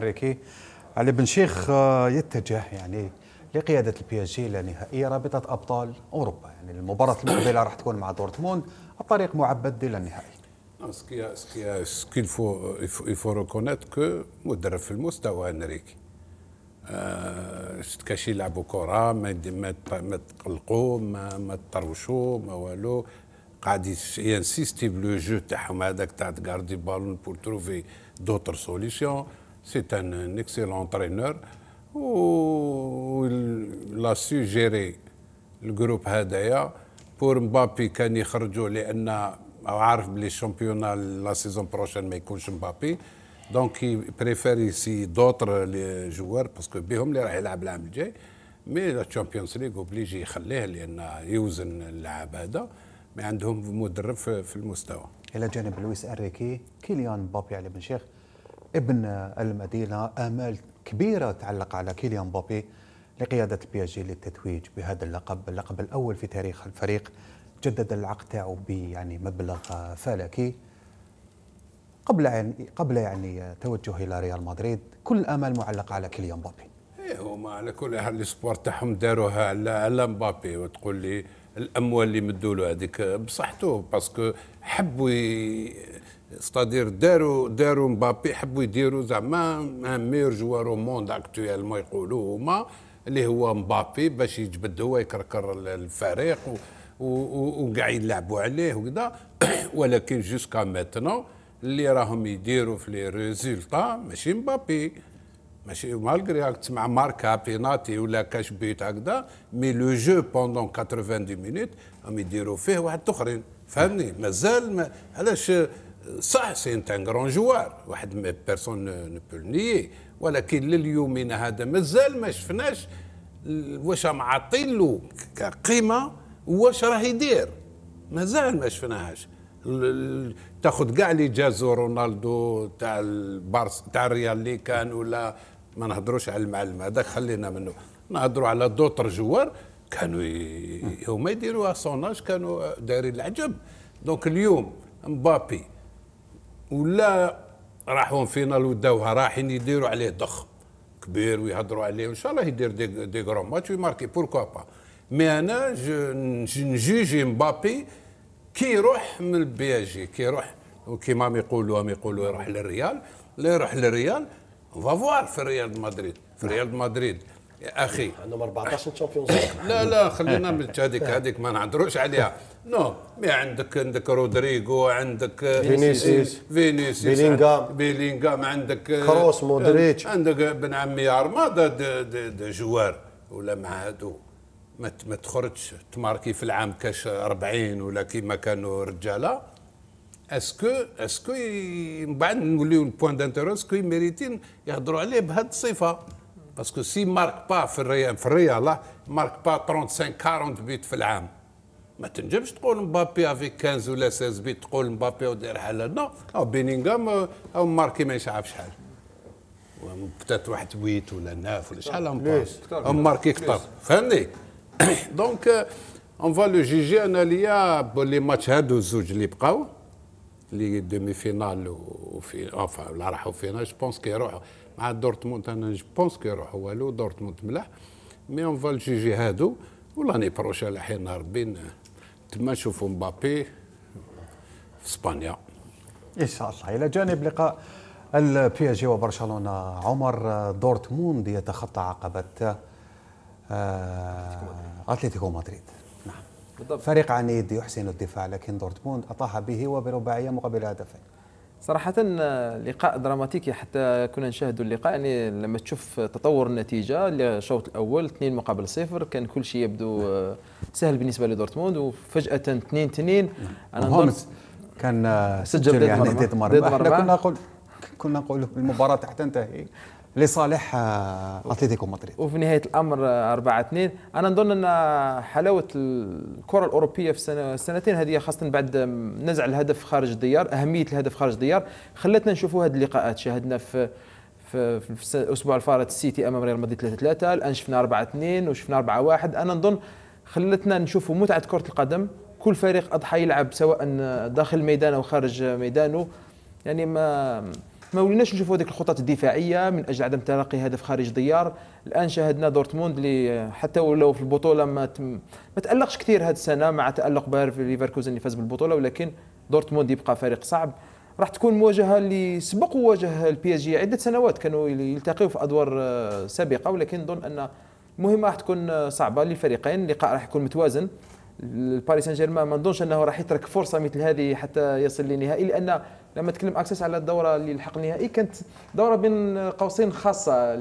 تركي علي بن شيخ آه، يتجه يعني لقيادة البي اس جي لنهائي نهائي رابطة أبطال أوروبا يعني المباراة المقبلة راح تكون مع دورتموند الطريق معبد إلى النهائي اسكي ah, اسكي ce فو a, ce كو مدرب في المستوى انريكي آه كاش يلعبوا كرة ما ما تقلقوا ما ما تطروشوا ما والو قاعد ينسيستي بلو جو تاعهم هذاك تاع تقاردي بالون بور تروفي دوتر سوليسيون C'est un excellent entraîneur. Il a سوجيري الجروب le groupe هذايا بور مبابي كان يخرجوا لان عارف بلي الشامبيون لا سيزون بروشين ما يكونش مبابي دونك بريفير سي دوتر لي جوار باسكو بهم اللي راح يلعب العام الجاي مي لا تشامبيونز ليغ اوبليجي يخليه لان يوزن اللعاب هذا ما عندهم مدرب في المستوى الى جانب لويس اريكي كيليان مبابي على بن شيخ ابن المدينة آمال كبيرة تعلق على كيليان مبابي لقيادة البي اس جي للتتويج بهذا اللقب اللقب الأول في تاريخ الفريق جدد العقد تاعو يعني مبلغ فلكي قبل يعني قبل يعني توجهه الى ريال مدريد كل الامال معلقه على كيليان مبابي إيه هما على كل حال السبور تاعهم داروها على على مبابي وتقول لي الاموال اللي مدوا له هذيك بصحته باسكو حبوا ستادير داروا داروا مبابي يحبوا يديروا زعما ان ميور جوار موند اكتويلمون يقولوا هما اللي هو مبابي باش يجبد هو يكركر الفريق وكاع يلعبوا عليه وكذا ولكن جوسكا ماتنو اللي راهم يديروا في لي ريزولتا ماشي مبابي ماشي مالغري راك تسمع ماركا بيناتي ولا كاش بيت هكذا مي لو جو بوندون 80 مينوت راهم يديروا فيه واحد اخرين فهمني مازال ما علاش صح سي ان غران جوار واحد بيرسون نو نيي ولكن لليومين هذا مازال ما شفناش واش معطين له كقيمه واش راه يدير مازال ما شفناهاش تاخذ كاع لي جازو رونالدو تاع البارس تاع الريال اللي كان ولا ما نهضروش على المعلم هذاك خلينا منه نهضروا على دوطر جوار كانوا هما يديروا سوناج كانوا دايرين العجب دونك اليوم مبابي ولا راحوا فينال وداوها رايحين يديروا عليه ضخ كبير ويهضروا عليه وان شاء الله يدير دي دي غرون ماتش ويماركي بوركوا با مي انا نجوجي مبابي كي يروح من البي اس جي كي يروح وكيما ما يقولوا ما يقولوا يروح للريال لا يروح للريال فافوار في ريال مدريد في ريال مدريد يا اخي عندهم 14 تشامبيونز لا لا خلينا من هذيك هذيك ما نهضروش عليها نو مي عندك عندك رودريغو عندك فينيسيوس فينيسيوس بيلينغام بيلينغام عندك آه، كروس مودريتش عندك بن عمي ارمادا جوار ولا مع هادو ما ما تخرجش تماركي في العام كاش 40 ولا كيما كانوا رجاله اسكو اسكو من بعد نوليو البوان دانتيرو اسكو ميريتين يهضروا عليه بهذه الصفه باسكو سي مارك با في الريال في الريال مارك با 35 40 بيت في العام ما تنجمش تقول مبابي افيك 15 ولا 16 بيت تقول مبابي ودير حالة نو او بينينغام او ماركي ما يشعف شحال بتات واحد ويت ولا ناف ولا شحال ام ماركي كثر فهمني دونك اون فوا لو جيجي انا ليا بلي ماتش هادو الزوج اللي بقاو اللي دومي فينال وفي انفا ولا راحوا فينا جو بونس كيروحوا مع دورتموند انا جو بونس كي يروح والو دورتموند ملاح مي اون فال جيجي هادو ولاني بروشا على حين ربي تما نشوفوا مبابي في اسبانيا ان شاء الله الى جانب لقاء البي اس جي وبرشلونه عمر دورتموند يتخطى عقبه آه، اتلتيكو مدريد نعم بالضبط. فريق عنيد يحسن الدفاع لكن دورتموند اطاح به وبرباعيه مقابل هدفين صراحة لقاء دراماتيكي حتى كنا نشاهد اللقاء يعني لما تشوف تطور النتيجة الشوط الأول 2 مقابل صفر كان كل شيء يبدو سهل بالنسبة لدورتموند وفجأة 2 2 أنا هومس كان سجل يعني ضد مرمى كنا نقول كنا نقول المباراة تحت تحتنتهي لصالح آه، اتلتيكو مدريد وفي نهايه الامر 4 آه، 2 انا نظن ان حلاوه الكره الاوروبيه في السنتين هذه خاصه بعد نزع الهدف خارج الديار اهميه الهدف خارج الديار خلتنا نشوفوا هذه اللقاءات شاهدنا في في, في الاسبوع الفارط السيتي امام ريال مدريد 3 3 الان شفنا 4 2 وشفنا 4 1 انا نظن خلتنا نشوفوا متعه كره القدم كل فريق اضحى يلعب سواء داخل ميدانه او خارج ميدانه يعني ما ما وليناش نشوفوا هذيك الخطط الدفاعيه من اجل عدم تلقي هدف خارج ديار الان شاهدنا دورتموند اللي حتى ولو في البطوله ما تم ما تالقش كثير هذه السنه مع تالق باير في ليفركوزن اللي فاز بالبطوله ولكن دورتموند يبقى فريق صعب راح تكون مواجهه اللي سبق وواجه البي اس جي عده سنوات كانوا يلتقيوا في ادوار سابقه ولكن نظن ان المهمه راح تكون صعبه للفريقين اللقاء راح يكون متوازن الباريس سان جيرمان ما نظنش انه راح يترك فرصه مثل هذه حتى يصل للنهائي لان لما تكلم اكسس على الدوره اللي لحق النهائي كانت دوره بين قوسين خاصه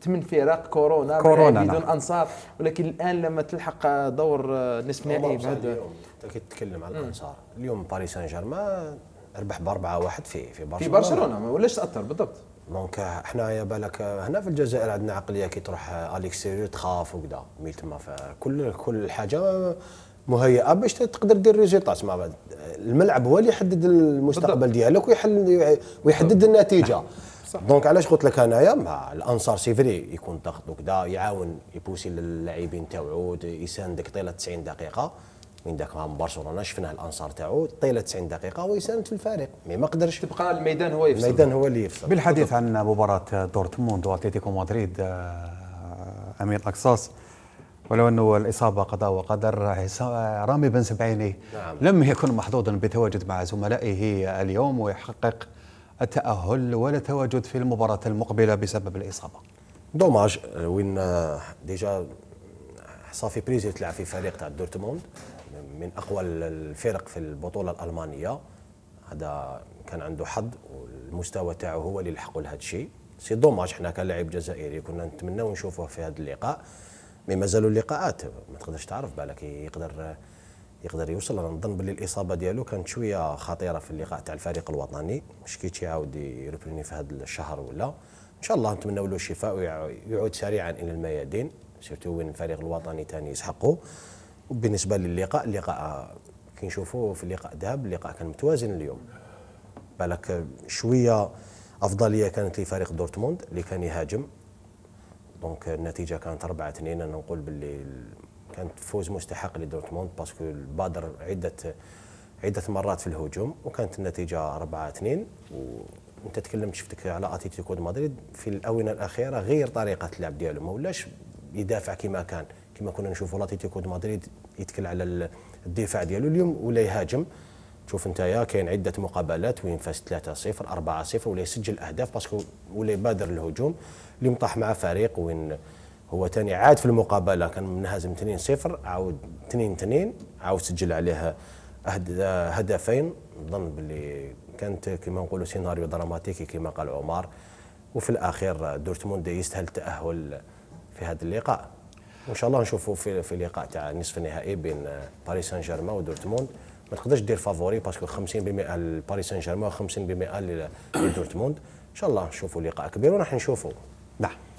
ثمان فرق كورونا كورونا نعم. بدون انصار ولكن الان لما تلحق دور نصف نهائي بهذا تتكلم على الانصار اليوم باريس سان جيرمان ربح ب 4-1 في في برشلونه في برشلونه ولاش تاثر بالضبط دونك حنايا بالك هنا في الجزائر عندنا عقليه كي تروح آه، اليكسيرو تخاف وكذا مي تما كل كل حاجه مهيئه باش تقدر دير ريزيلتات مع الملعب هو اللي يحدد المستقبل ديالك ويحل ويحدد النتيجه دونك علاش قلت لك انايا مع الانصار سي فري يكون ضغط وكذا يعاون يبوسي للاعبين تاعو يساندك طيله 90 دقيقه من داك مع برشلونه شفنا الانصار تاعو طيله 90 دقيقه ويساند في الفارق مي ما قدرش تبقى الميدان هو يفصل الميدان هو اللي يفصل بالحديث عن مباراه دورتموند واتليتيكو مدريد آه، امير اقصاص ولو انه الاصابه قضاء وقدر آه، آه، رامي بن سبعيني نعم. لم يكن محظوظا بالتواجد مع زملائه اليوم ويحقق التاهل ولا تواجد في المباراه المقبله بسبب الاصابه دوماج وين ديجا صافي بريزي تلعب في فريق تاع دورتموند من اقوى الفرق في البطوله الالمانيه هذا كان عنده حظ والمستوى تاعو هو اللي لحقوا لهذا الشيء سي دوماج حنا كلاعب جزائري كنا نتمناو نشوفوه في هذا اللقاء مي مازالوا اللقاءات ما تقدرش تعرف بالك يقدر يقدر يوصل انا نظن باللي الاصابه ديالو كانت شويه خطيره في اللقاء تاع الفريق الوطني مش شكيت يعاود يربلوني في هذا الشهر ولا ان شاء الله نتمنى له الشفاء ويعود سريعا الى الميادين سيرتو وين الفريق الوطني ثاني يسحقه وبالنسبه للقاء اللقاء كي نشوفوا في اللقاء ذهب اللقاء كان متوازن اليوم بالك شويه افضليه كانت لفريق دورتموند اللي كان يهاجم دونك النتيجه كانت 4 2 انا نقول باللي كانت فوز مستحق لدورتموند باسكو بادر عده عده مرات في الهجوم وكانت النتيجه 4 2 وانت تكلمت شفتك على اتيتيكو مدريد في الاونه الاخيره غير طريقه اللعب ديالو ما ولاش يدافع كما كان كما كنا نشوفوا لاتيتيكو دو مدريد يتكل على الدفاع ديالو اليوم ولا يهاجم تشوف يا كاين عده مقابلات وين فاز 3-0 4-0 ولا يسجل اهداف باسكو ولا يبادر الهجوم اليوم طاح مع فريق وين هو ثاني عاد في المقابله كان منهزم 2-0 عاود 2-2 عاود سجل عليها هدفين نظن باللي كانت كما نقولوا سيناريو دراماتيكي كما قال عمر وفي الاخير دورتموند يستاهل التاهل في هذا اللقاء وان شاء الله نشوفوا في, في لقاء تاع نصف النهائي بين باريس سان جيرمان ودورتموند ما تقدرش دير فافوري باسكو 50% لباريس سان جيرمان و 50% لدورتموند ان شاء الله نشوفوا لقاء كبير وراح نشوفوا نعم